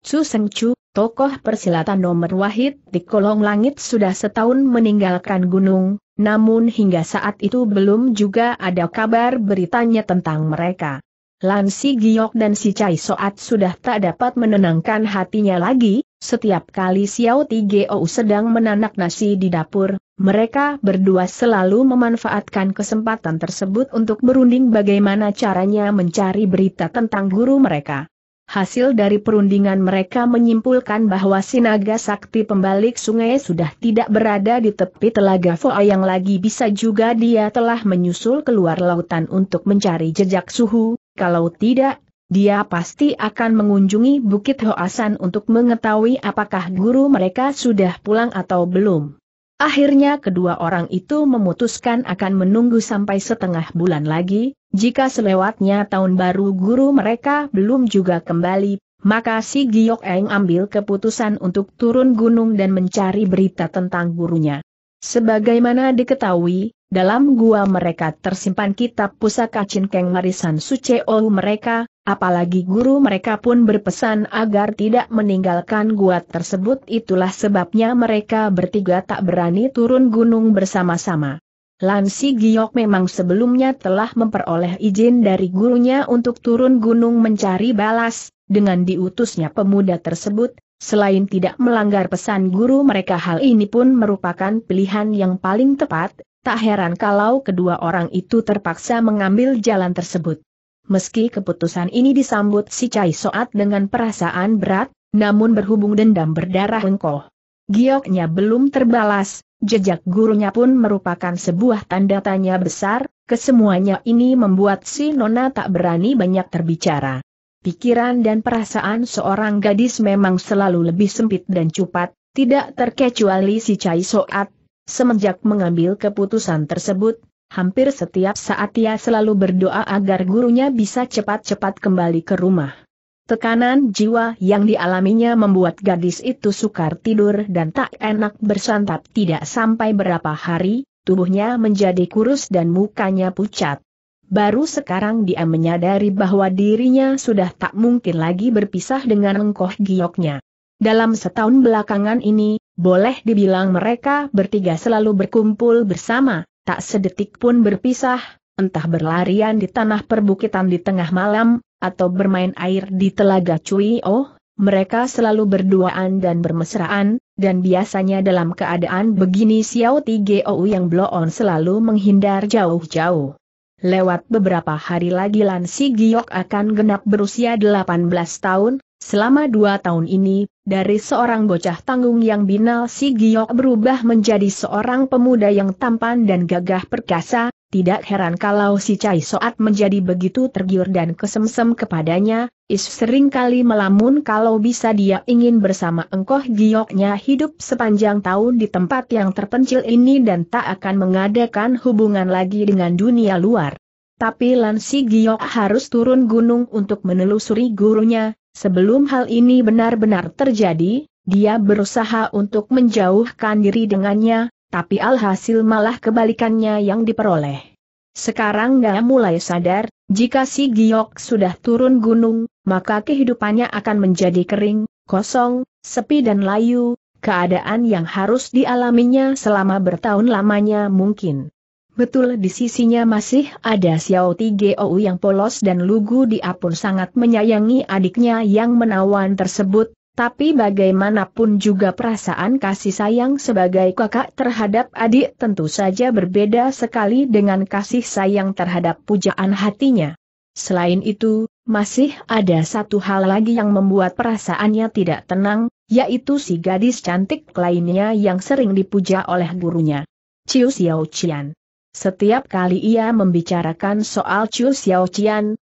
Speaker 1: Su Seng Chu, tokoh persilatan nomor wahid di kolong langit sudah setahun meninggalkan gunung, namun hingga saat itu belum juga ada kabar beritanya tentang mereka. Lansi si Giok dan si Cai Soat sudah tak dapat menenangkan hatinya lagi, setiap kali Xiao Ti Tigeo sedang menanak nasi di dapur, mereka berdua selalu memanfaatkan kesempatan tersebut untuk berunding bagaimana caranya mencari berita tentang guru mereka. Hasil dari perundingan mereka menyimpulkan bahwa Sinaga Sakti pembalik sungai sudah tidak berada di tepi telaga Foa yang lagi bisa juga dia telah menyusul keluar lautan untuk mencari jejak suhu, kalau tidak, dia pasti akan mengunjungi Bukit Hoasan untuk mengetahui apakah guru mereka sudah pulang atau belum. Akhirnya kedua orang itu memutuskan akan menunggu sampai setengah bulan lagi, jika selewatnya tahun baru guru mereka belum juga kembali, maka si Giok Eng ambil keputusan untuk turun gunung dan mencari berita tentang gurunya. Sebagaimana diketahui, dalam gua mereka tersimpan kitab pusaka Cinkeng warisan Suceo mereka, apalagi guru mereka pun berpesan agar tidak meninggalkan gua tersebut itulah sebabnya mereka bertiga tak berani turun gunung bersama-sama. Lansi Giok memang sebelumnya telah memperoleh izin dari gurunya untuk turun gunung mencari balas, dengan diutusnya pemuda tersebut, selain tidak melanggar pesan guru mereka hal ini pun merupakan pilihan yang paling tepat, Tak heran kalau kedua orang itu terpaksa mengambil jalan tersebut. Meski keputusan ini disambut si Cai Soat dengan perasaan berat, namun berhubung dendam berdarah engkoh. Gioknya belum terbalas, jejak gurunya pun merupakan sebuah tanda tanya besar, kesemuanya ini membuat si Nona tak berani banyak terbicara. Pikiran dan perasaan seorang gadis memang selalu lebih sempit dan cupat, tidak terkecuali si Cai Soat Semenjak mengambil keputusan tersebut, hampir setiap saat ia selalu berdoa agar gurunya bisa cepat-cepat kembali ke rumah. Tekanan jiwa yang dialaminya membuat gadis itu sukar tidur dan tak enak bersantap tidak sampai berapa hari, tubuhnya menjadi kurus dan mukanya pucat. Baru sekarang dia menyadari bahwa dirinya sudah tak mungkin lagi berpisah dengan engkoh gioknya. Dalam setahun belakangan ini, boleh dibilang mereka bertiga selalu berkumpul bersama, tak sedetik pun berpisah, entah berlarian di tanah perbukitan di tengah malam, atau bermain air di telaga Cui Oh, mereka selalu berduaan dan bermesraan, dan biasanya dalam keadaan begini Xiao Tigeo oh yang blow on selalu menghindar jauh-jauh. Lewat beberapa hari lagi Lan Si Giok akan genap berusia 18 tahun, Selama dua tahun ini, dari seorang bocah tanggung yang binal si Giok berubah menjadi seorang pemuda yang tampan dan gagah perkasa, tidak heran kalau si Cai Soat menjadi begitu tergiur dan kesemsem kepadanya, Is kali melamun kalau bisa dia ingin bersama engkoh Gioknya hidup sepanjang tahun di tempat yang terpencil ini dan tak akan mengadakan hubungan lagi dengan dunia luar. Tapi Lan Giok harus turun gunung untuk menelusuri gurunya, sebelum hal ini benar-benar terjadi, dia berusaha untuk menjauhkan diri dengannya, tapi alhasil malah kebalikannya yang diperoleh. Sekarang dia mulai sadar, jika si Giok sudah turun gunung, maka kehidupannya akan menjadi kering, kosong, sepi dan layu, keadaan yang harus dialaminya selama bertahun lamanya mungkin. Betul di sisinya masih ada Xiao Guo yang polos dan lugu dia pun sangat menyayangi adiknya yang menawan tersebut, tapi bagaimanapun juga perasaan kasih sayang sebagai kakak terhadap adik tentu saja berbeda sekali dengan kasih sayang terhadap pujaan hatinya. Selain itu, masih ada satu hal lagi yang membuat perasaannya tidak tenang, yaitu si gadis cantik lainnya yang sering dipuja oleh gurunya. Ciu Xiao Qian. Setiap kali ia membicarakan soal Chu Xiao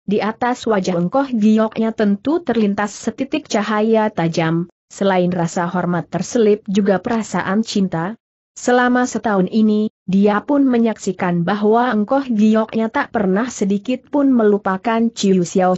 Speaker 1: di atas wajah engkoh gioknya tentu terlintas setitik cahaya tajam, selain rasa hormat terselip juga perasaan cinta. Selama setahun ini, dia pun menyaksikan bahwa engkoh gioknya tak pernah sedikit pun melupakan Chu Xiao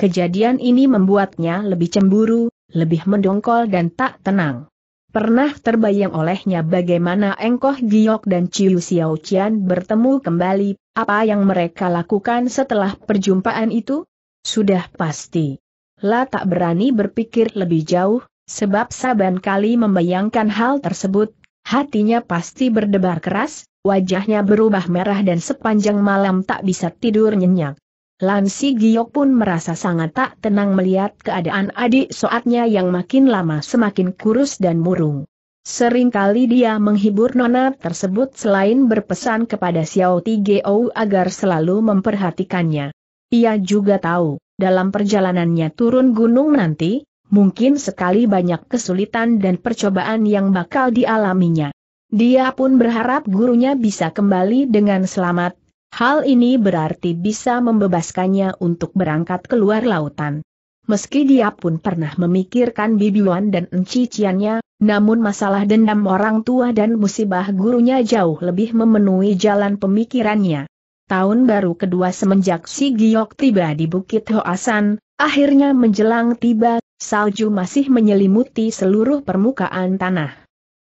Speaker 1: kejadian ini membuatnya lebih cemburu, lebih mendongkol dan tak tenang. Pernah terbayang olehnya bagaimana Engkoh Giok dan Ciu Xiao Qian bertemu kembali, apa yang mereka lakukan setelah perjumpaan itu? Sudah pasti. La tak berani berpikir lebih jauh, sebab saban kali membayangkan hal tersebut, hatinya pasti berdebar keras, wajahnya berubah merah dan sepanjang malam tak bisa tidur nyenyak. Lansi Giok pun merasa sangat tak tenang melihat keadaan adik soatnya yang makin lama semakin kurus dan murung. Seringkali dia menghibur nona tersebut selain berpesan kepada Xiao Tigeo agar selalu memperhatikannya. Ia juga tahu, dalam perjalanannya turun gunung nanti, mungkin sekali banyak kesulitan dan percobaan yang bakal dialaminya. Dia pun berharap gurunya bisa kembali dengan selamat Hal ini berarti bisa membebaskannya untuk berangkat ke luar lautan. Meski dia pun pernah memikirkan bibiwan dan enciciannya, namun masalah dendam orang tua dan musibah gurunya jauh lebih memenuhi jalan pemikirannya. Tahun baru kedua semenjak si Giok tiba di Bukit Hoasan, akhirnya menjelang tiba, salju masih menyelimuti seluruh permukaan tanah.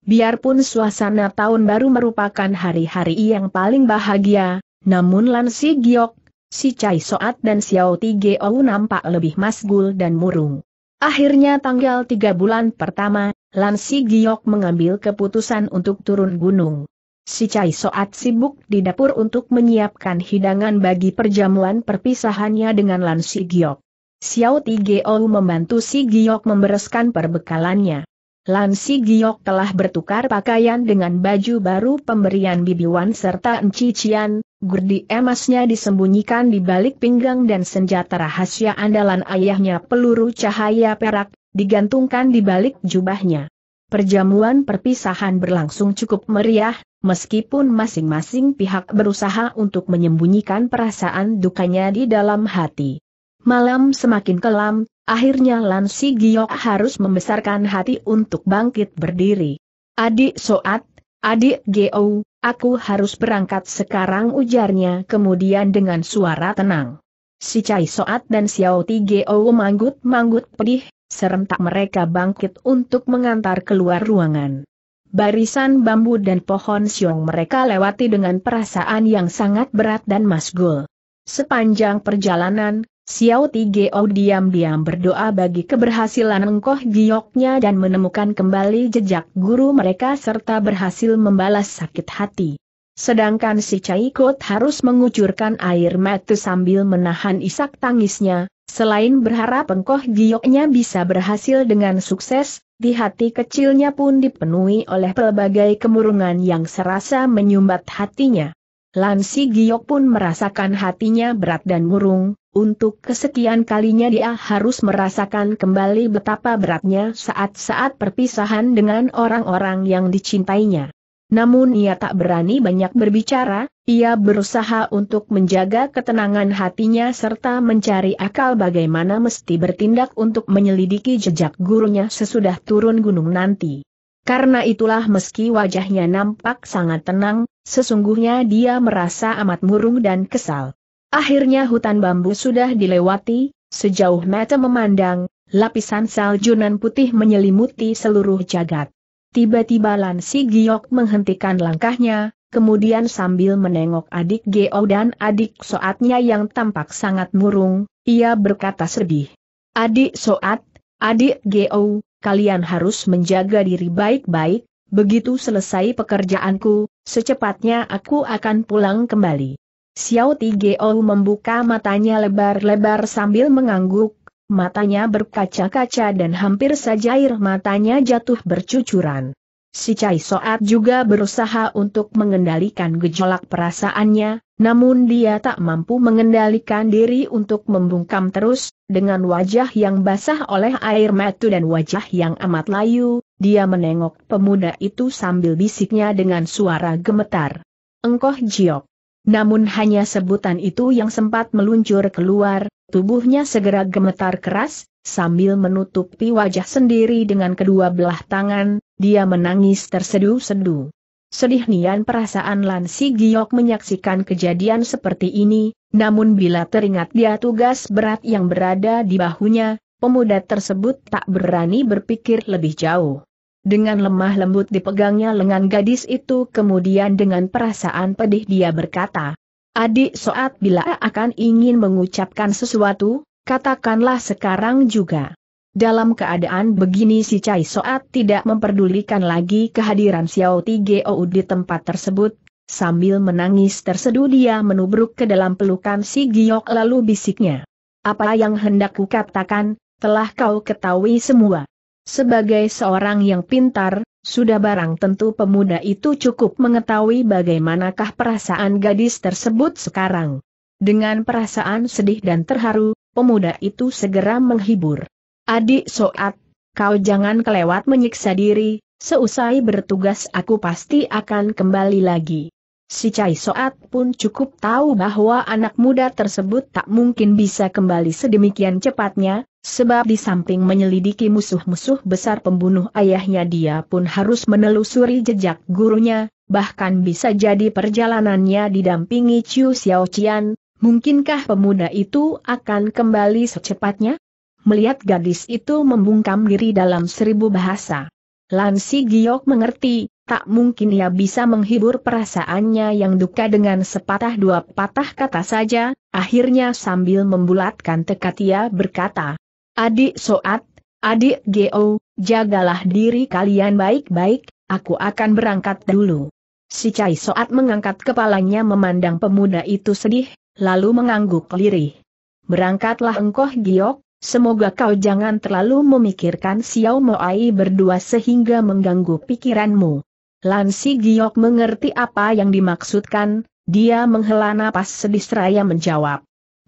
Speaker 1: Biarpun suasana tahun baru merupakan hari-hari yang paling bahagia, namun Lan Si Giok, Si Chai Soat dan Xiao Ti Geou nampak lebih masgul dan murung. Akhirnya tanggal 3 bulan pertama, Lan Si Giok mengambil keputusan untuk turun gunung. Si Cai Soat sibuk di dapur untuk menyiapkan hidangan bagi perjamuan perpisahannya dengan Lan Si Giok. Xiao Geou membantu Si Giok membereskan perbekalannya. Lan Si Giok telah bertukar pakaian dengan baju baru pemberian Bibi Wan serta encician, Gurdi emasnya disembunyikan di balik pinggang dan senjata rahasia andalan ayahnya peluru cahaya perak, digantungkan di balik jubahnya. Perjamuan perpisahan berlangsung cukup meriah, meskipun masing-masing pihak berusaha untuk menyembunyikan perasaan dukanya di dalam hati. Malam semakin kelam, akhirnya Lansi Giok harus membesarkan hati untuk bangkit berdiri. Adik Soat, adik Geo, Aku harus berangkat sekarang ujarnya kemudian dengan suara tenang. Si Cai Soat dan Xiao Ti Tigeo manggut-manggut pedih, serentak mereka bangkit untuk mengantar keluar ruangan. Barisan bambu dan pohon siung mereka lewati dengan perasaan yang sangat berat dan masgul. Sepanjang perjalanan, Xiao Tigeo diam-diam berdoa bagi keberhasilan engkoh gioknya dan menemukan kembali jejak guru mereka serta berhasil membalas sakit hati. Sedangkan si Caikot harus mengucurkan air mata sambil menahan isak tangisnya, selain berharap engkoh gioknya bisa berhasil dengan sukses, di hati kecilnya pun dipenuhi oleh pelbagai kemurungan yang serasa menyumbat hatinya. Lansi Giok pun merasakan hatinya berat dan murung, untuk kesekian kalinya dia harus merasakan kembali betapa beratnya saat-saat perpisahan dengan orang-orang yang dicintainya. Namun ia tak berani banyak berbicara, ia berusaha untuk menjaga ketenangan hatinya serta mencari akal bagaimana mesti bertindak untuk menyelidiki jejak gurunya sesudah turun gunung nanti. Karena itulah meski wajahnya nampak sangat tenang, sesungguhnya dia merasa amat murung dan kesal. Akhirnya hutan bambu sudah dilewati, sejauh mata memandang, lapisan salju nan putih menyelimuti seluruh jagat. Tiba-tiba Lan Si Giok menghentikan langkahnya, kemudian sambil menengok adik Geo dan adik Soatnya yang tampak sangat murung, ia berkata sedih. Adik Soat, adik Geo, kalian harus menjaga diri baik-baik, begitu selesai pekerjaanku, secepatnya aku akan pulang kembali. Xiao Tigeo membuka matanya lebar-lebar sambil mengangguk, matanya berkaca-kaca dan hampir saja air matanya jatuh bercucuran. Si Cai Soat juga berusaha untuk mengendalikan gejolak perasaannya, namun dia tak mampu mengendalikan diri untuk membungkam terus, dengan wajah yang basah oleh air mata dan wajah yang amat layu, dia menengok pemuda itu sambil bisiknya dengan suara gemetar. Engkoh Jiok. Namun hanya sebutan itu yang sempat meluncur keluar, tubuhnya segera gemetar keras, sambil menutupi wajah sendiri dengan kedua belah tangan, dia menangis tersedu sedu Sedih nian perasaan Lansi Giok menyaksikan kejadian seperti ini, namun bila teringat dia tugas berat yang berada di bahunya, pemuda tersebut tak berani berpikir lebih jauh. Dengan lemah lembut dipegangnya lengan gadis itu kemudian dengan perasaan pedih dia berkata, Adik Soat bila akan ingin mengucapkan sesuatu, katakanlah sekarang juga. Dalam keadaan begini si Cai Soat tidak memperdulikan lagi kehadiran Xiao Ti Tigeo di tempat tersebut, sambil menangis terseduh dia menubruk ke dalam pelukan si Giok lalu bisiknya. Apa yang hendak kukatakan, telah kau ketahui semua. Sebagai seorang yang pintar, sudah barang tentu pemuda itu cukup mengetahui bagaimanakah perasaan gadis tersebut sekarang. Dengan perasaan sedih dan terharu, pemuda itu segera menghibur. Adik Soat, kau jangan kelewat menyiksa diri, seusai bertugas aku pasti akan kembali lagi. Si Cai Soat pun cukup tahu bahwa anak muda tersebut tak mungkin bisa kembali sedemikian cepatnya, Sebab di samping menyelidiki musuh-musuh besar pembunuh ayahnya dia pun harus menelusuri jejak gurunya, bahkan bisa jadi perjalanannya didampingi Chiu Xiao Qian, mungkinkah pemuda itu akan kembali secepatnya? Melihat gadis itu membungkam diri dalam seribu bahasa. Lansi Giok mengerti, tak mungkin ia bisa menghibur perasaannya yang duka dengan sepatah dua patah kata saja, akhirnya sambil membulatkan tekad ia berkata, Adik Soat, adik Geo, jagalah diri kalian baik-baik, aku akan berangkat dulu. Si Cai Soat mengangkat kepalanya memandang pemuda itu sedih, lalu mengangguk lirih. Berangkatlah engkau Giok, semoga kau jangan terlalu memikirkan Xiao Moai berdua sehingga mengganggu pikiranmu. Lansi Giok mengerti apa yang dimaksudkan, dia menghela napas sedih seraya menjawab.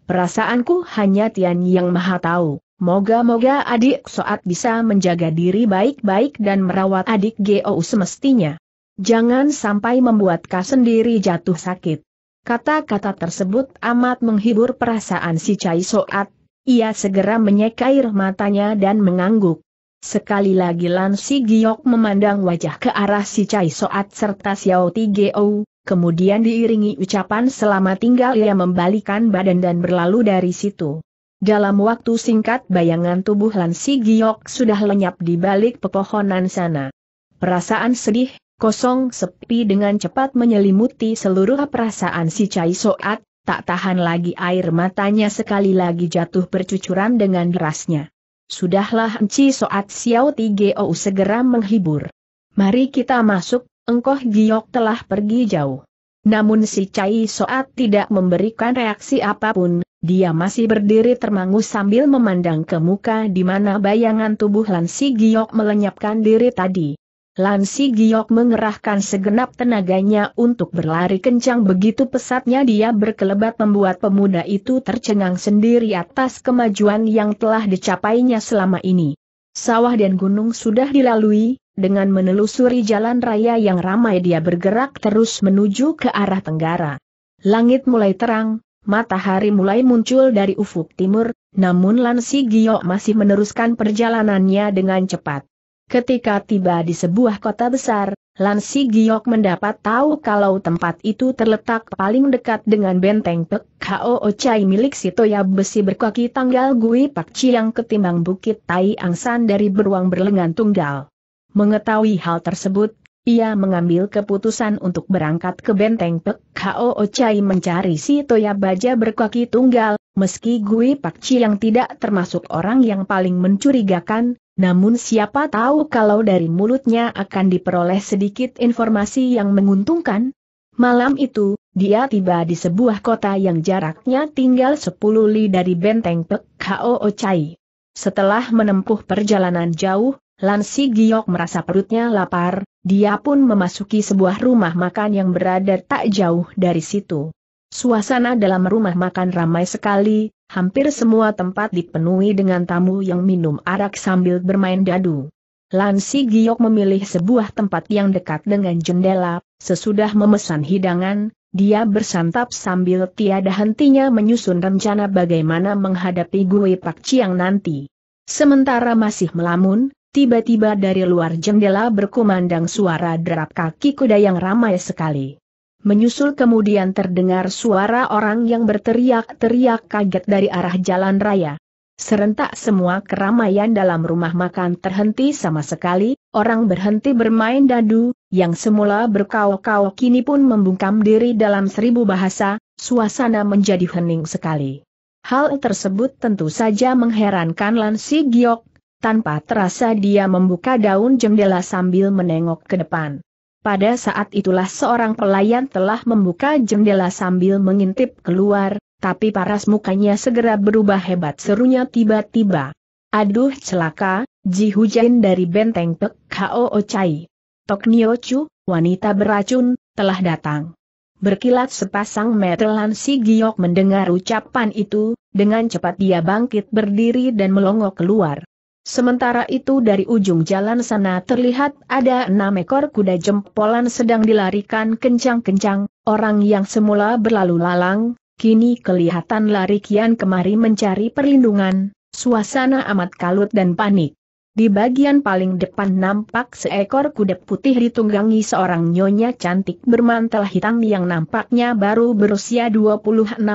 Speaker 1: Perasaanku hanya Tian Yang Maha Tahu. Moga-moga adik Soat bisa menjaga diri baik-baik dan merawat adik Geo semestinya. Jangan sampai membuat Ka sendiri jatuh sakit. Kata-kata tersebut amat menghibur perasaan si Cai Soat. Ia segera menyekair matanya dan mengangguk. Sekali lagi Lan Si Giok memandang wajah ke arah si Cai Soat serta Xiao Ti Geo, kemudian diiringi ucapan selamat tinggal ia membalikan badan dan berlalu dari situ. Dalam waktu singkat bayangan tubuh Lansi Giok sudah lenyap di balik pepohonan sana. Perasaan sedih, kosong sepi dengan cepat menyelimuti seluruh perasaan si Cai Soat, tak tahan lagi air matanya sekali lagi jatuh bercucuran dengan derasnya. Sudahlah Enci Soat Xiao Ti Tigeo segera menghibur. Mari kita masuk, engkoh Giok telah pergi jauh. Namun si Cai Soat tidak memberikan reaksi apapun, dia masih berdiri termangu sambil memandang ke muka di mana bayangan tubuh Lansi Giok melenyapkan diri tadi. Lansi Giok mengerahkan segenap tenaganya untuk berlari kencang begitu pesatnya dia berkelebat membuat pemuda itu tercengang sendiri atas kemajuan yang telah dicapainya selama ini. Sawah dan gunung sudah dilalui, dengan menelusuri jalan raya yang ramai dia bergerak terus menuju ke arah tenggara. Langit mulai terang, matahari mulai muncul dari ufuk timur, namun Lansi Gio masih meneruskan perjalanannya dengan cepat. Ketika tiba di sebuah kota besar, Lansi Giok mendapat tahu kalau tempat itu terletak paling dekat dengan benteng Pek Hao Ochai milik Sitoya besi berkaki tanggal Gui Pak Chiang ketimbang Bukit Tai Angsan dari beruang berlengan tunggal. Mengetahui hal tersebut, ia mengambil keputusan untuk berangkat ke benteng Pek Kao Ochai mencari si Toya Baja berkaki tunggal, meski Gui Pakci yang tidak termasuk orang yang paling mencurigakan, namun siapa tahu kalau dari mulutnya akan diperoleh sedikit informasi yang menguntungkan? Malam itu, dia tiba di sebuah kota yang jaraknya tinggal 10 li dari benteng Pek Kao Ochai. Setelah menempuh perjalanan jauh, Lansi Giok merasa perutnya lapar, dia pun memasuki sebuah rumah makan yang berada tak jauh dari situ. Suasana dalam rumah makan ramai sekali, hampir semua tempat dipenuhi dengan tamu yang minum arak sambil bermain dadu. Lansi Giok memilih sebuah tempat yang dekat dengan jendela, sesudah memesan hidangan, dia bersantap sambil tiada hentinya menyusun rencana bagaimana menghadapi Gui Pak Chiang nanti. Sementara masih melamun, Tiba-tiba dari luar jendela berkumandang suara derap kaki kuda yang ramai sekali. Menyusul kemudian terdengar suara orang yang berteriak-teriak kaget dari arah jalan raya. Serentak semua keramaian dalam rumah makan terhenti sama sekali, orang berhenti bermain dadu, yang semula berkau-kau kini pun membungkam diri dalam seribu bahasa, suasana menjadi hening sekali. Hal tersebut tentu saja mengherankan Lan Si Giok, tanpa terasa dia membuka daun jendela sambil menengok ke depan. Pada saat itulah seorang pelayan telah membuka jendela sambil mengintip keluar, tapi paras mukanya segera berubah hebat serunya tiba-tiba. Aduh celaka, Ji Hujan dari benteng Pek Kao ocai Tok Nio Chu, wanita beracun, telah datang. Berkilat sepasang metelan si Giok mendengar ucapan itu, dengan cepat dia bangkit berdiri dan melongo keluar. Sementara itu dari ujung jalan sana terlihat ada enam ekor kuda jempolan sedang dilarikan kencang-kencang, orang yang semula berlalu lalang, kini kelihatan lari kian kemari mencari perlindungan, suasana amat kalut dan panik. Di bagian paling depan nampak seekor kuda putih ditunggangi seorang nyonya cantik bermantel hitam yang nampaknya baru berusia 26-7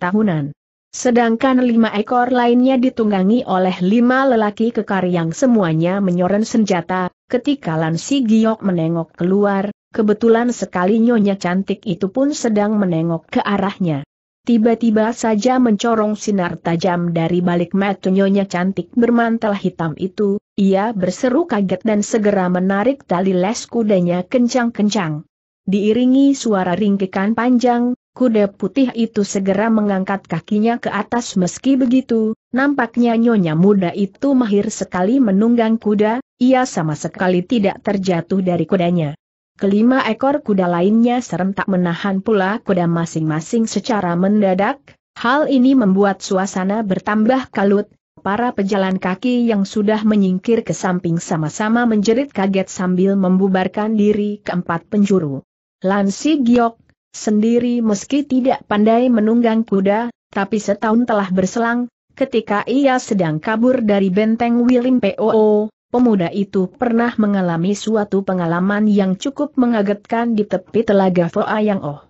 Speaker 1: tahunan. Sedangkan lima ekor lainnya ditunggangi oleh lima lelaki kekar yang semuanya menyoren senjata, ketika Lansi Giok menengok keluar, kebetulan sekali Nyonya Cantik itu pun sedang menengok ke arahnya. Tiba-tiba saja mencorong sinar tajam dari balik mata Nyonya Cantik bermantel hitam itu, ia berseru kaget dan segera menarik tali les kudanya kencang-kencang. Diiringi suara ringkikan panjang, Kuda putih itu segera mengangkat kakinya ke atas meski begitu, nampaknya nyonya muda itu mahir sekali menunggang kuda, ia sama sekali tidak terjatuh dari kudanya. Kelima ekor kuda lainnya serentak menahan pula kuda masing-masing secara mendadak, hal ini membuat suasana bertambah kalut, para pejalan kaki yang sudah menyingkir ke samping sama-sama menjerit kaget sambil membubarkan diri keempat penjuru. Lansi Giok, sendiri meski tidak pandai menunggang kuda, tapi setahun telah berselang, ketika ia sedang kabur dari benteng Wilim POO, pemuda itu pernah mengalami suatu pengalaman yang cukup mengagetkan di tepi telaga Foa yang Oh.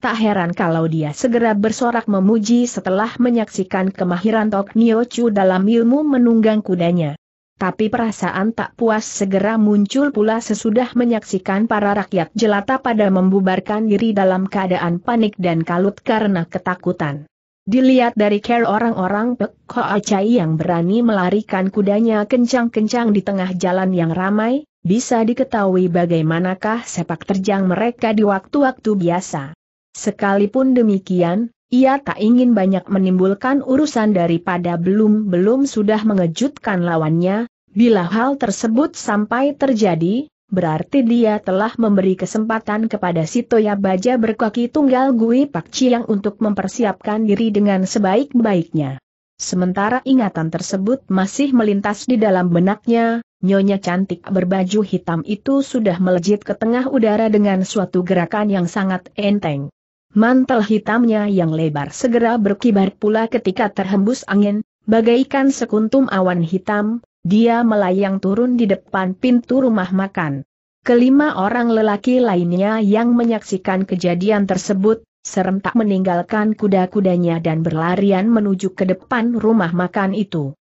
Speaker 1: Tak heran kalau dia segera bersorak memuji setelah menyaksikan kemahiran Tok Nio Chu dalam ilmu menunggang kudanya tapi perasaan tak puas segera muncul pula sesudah menyaksikan para rakyat jelata pada membubarkan diri dalam keadaan panik dan kalut karena ketakutan. Dilihat dari care orang-orang Pek acai yang berani melarikan kudanya kencang-kencang di tengah jalan yang ramai, bisa diketahui bagaimanakah sepak terjang mereka di waktu-waktu biasa. Sekalipun demikian, ia tak ingin banyak menimbulkan urusan daripada belum-belum sudah mengejutkan lawannya, bila hal tersebut sampai terjadi, berarti dia telah memberi kesempatan kepada si Toya Baja berkaki tunggal Gui Pak Chiang untuk mempersiapkan diri dengan sebaik-baiknya. Sementara ingatan tersebut masih melintas di dalam benaknya, nyonya cantik berbaju hitam itu sudah melejit ke tengah udara dengan suatu gerakan yang sangat enteng. Mantel hitamnya yang lebar segera berkibar pula ketika terhembus angin, bagaikan sekuntum awan hitam, dia melayang turun di depan pintu rumah makan. Kelima orang lelaki lainnya yang menyaksikan kejadian tersebut, serentak meninggalkan kuda-kudanya dan berlarian menuju ke depan rumah makan itu.